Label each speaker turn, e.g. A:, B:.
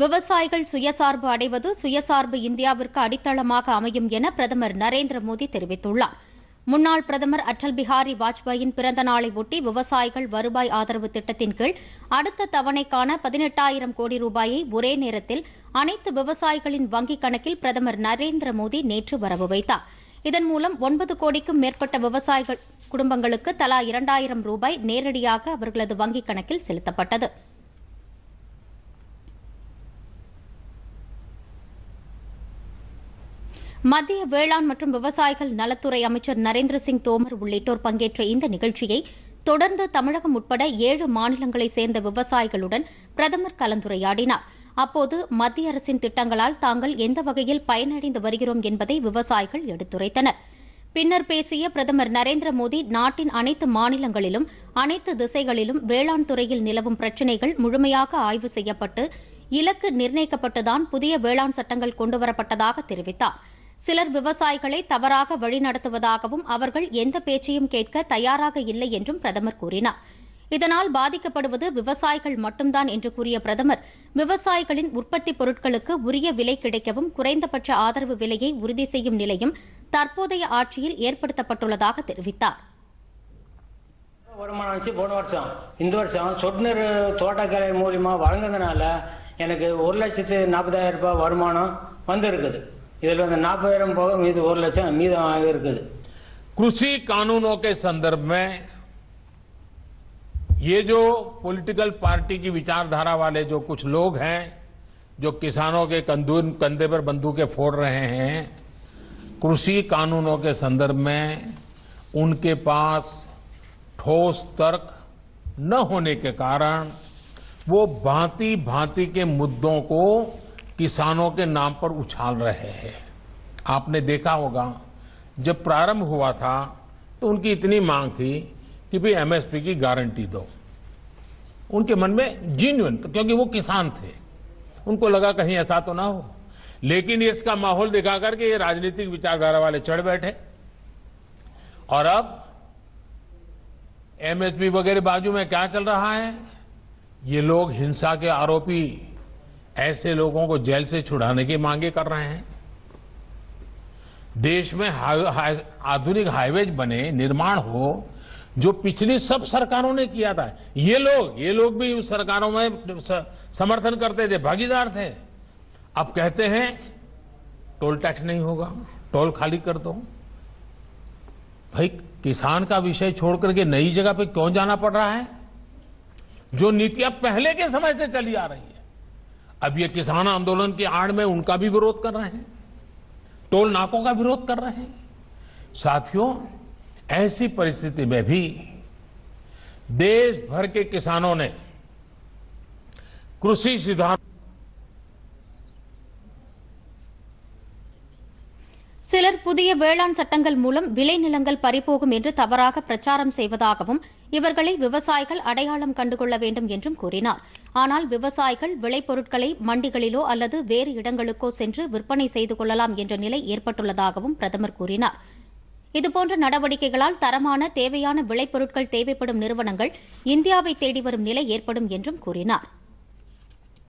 A: விவசாயிகள் சுயசார்பு அடைவது சுயசார்பு இந்தியாவிற்கு அடித்தளமாக அமையும் என பிரதமர் நரேந்திர மோடி தெரிவித்துள்ளார் முன்னாள் பிரதமர் அட்டல் பிஹாரி வாஜ்பாயின் பிறந்த நாளை ஒட்டி விவசாயிகள் வருவாய் ஆதரவு திட்டத்தின் கீழ் அடுத்த தவணைக்கான பதினெட்டாயிரம் கோடி ரூபாயை ஒரே நேரத்தில் அனைத்து விவசாயிகளின் வங்கிக் கணக்கில் பிரதமர் நரேந்திர மோடி நேற்று வரவு வைத்தார் இதன் மூலம் ஒன்பது கோடிக்கும் மேற்பட்ட விவசாயிகள் குடும்பங்களுக்கு தலா இரண்டாயிரம் ரூபாய் நேரடியாக அவர்களது வங்கிக் கணக்கில் செலுத்தப்பட்டது மத்திய வேளாண் மற்றும் விவசாயிகள் நலத்துறை அமைச்சர் நரேந்திர சிங் தோமர் உள்ளிட்டோர் பங்கேற்ற இந்த நிகழ்ச்சியை தொடர்ந்து தமிழகம் உட்பட ஏழு மாநிலங்களைச் சேர்ந்த விவசாயிகளுடன் பிரதமர் கலந்துரையாடினார் அப்போது மத்திய அரசின் திட்டங்களால் தாங்கள் எந்த வகையில் பயனடைந்து வருகிறோம் என்பதை விவசாயிகள் எடுத்துரைத்தனர் பின்னர் பேசிய பிரதமர் நரேந்திர மோடி நாட்டின் அனைத்து மாநிலங்களிலும் அனைத்து திசைகளிலும் வேளாண் துறையில் நிலவும் பிரச்சினைகள் முழுமையாக ஆய்வு செய்யப்பட்டு இலக்கு நிர்ணயிக்கப்பட்டுதான் புதிய வேளாண் சட்டங்கள் கொண்டுவரப்பட்டதாக தெரிவித்தாா் சிலர் விவசாயிகளை தவறாக வழிநடத்துவதாகவும் அவர்கள் எந்த பேச்சையும் கேட்க தயாராக இல்லை என்றும் பிரதமர் கூறினார் இதனால் பாதிக்கப்படுவது விவசாயிகள் மட்டும்தான் என்று கூறிய பிரதமர் விவசாயிகளின் உற்பத்தி பொருட்களுக்கு உரிய விலை கிடைக்கவும் குறைந்தபட்ச ஆதரவு விலையை உறுதி செய்யும் நிலையும் தற்போதைய ஆட்சியில் ஏற்படுத்தப்பட்டுள்ளதாக தெரிவித்தார்
B: வருமானம் வச்சு போன வருஷம் இந்த வருஷம் சொட்னர் தோட்டக்கலை மூலியமா எனக்கு ஒரு லட்சத்து நாற்பதாயிரம் ரூபாய் வருமானம் வந்திருக்குது कृषि कानूनों के संदर्भ में ये जो पॉलिटिकल पार्टी की विचारधारा वाले जो कुछ लोग हैं जो किसानों के कंधे पर बंदूकें फोड़ रहे हैं कृषि कानूनों के संदर्भ में उनके पास ठोस तर्क न होने के कारण वो भांति भांति के मुद्दों को किसानों के नाम पर उछाल रहे हैं आपने देखा होगा जब प्रारंभ हुआ था तो उनकी इतनी मांग थी कि भाई एमएसपी की गारंटी दो उनके मन में जीनवन तो क्योंकि वो किसान थे उनको लगा कहीं ऐसा तो ना हो लेकिन ये इसका माहौल दिखा करके ये राजनीतिक विचारधारा वाले चढ़ बैठे और अब एमएसपी वगैरह बाजू में क्या चल रहा है ये लोग हिंसा के आरोपी ऐसे लोगों को जेल से छुड़ाने की मांगे कर रहे हैं देश में आधुनिक हाईवेज बने निर्माण हो जो पिछली सब सरकारों ने किया था ये लोग ये लोग भी उस सरकारों में समर्थन करते थे भागीदार थे अब कहते हैं टोल टैक्स नहीं होगा टोल खाली कर दो भाई किसान का विषय छोड़ करके नई जगह पे क्यों जाना पड़ रहा है जो नीतियां पहले के समय से चली आ रही है अब ये किसान आंदोलन की आड़ में उनका भी विरोध कर रहे हैं टोल नाकों का विरोध कर रहे हैं साथियों ऐसी परिस्थिति में भी देश भर के किसानों ने कृषि सुधारों
A: சிலர் புதிய வேளாண் சட்டங்கள் மூலம் விளைநிலங்கள் பறிபோகும் என்று தவறாக பிரச்சாரம் செய்வதாகவும் இவர்களை விவசாயிகள் அடையாளம் கண்டுகொள்ள வேண்டும் என்றும் கூறினார் ஆனால் விவசாயிகள் விளைபொருட்களை மண்டிகளிலோ அல்லது வேறு இடங்களுக்கோ சென்று விற்பனை செய்து கொள்ளலாம் என்ற நிலை ஏற்பட்டுள்ளதாகவும் பிரதமர் கூறினார் இதுபோன்ற நடவடிக்கைகளால் தரமான தேவையான விளைபொருட்கள் தேவைப்படும் நிறுவனங்கள் இந்தியாவை தேடி வரும் நிலை ஏற்படும் என்றும் கூறினார்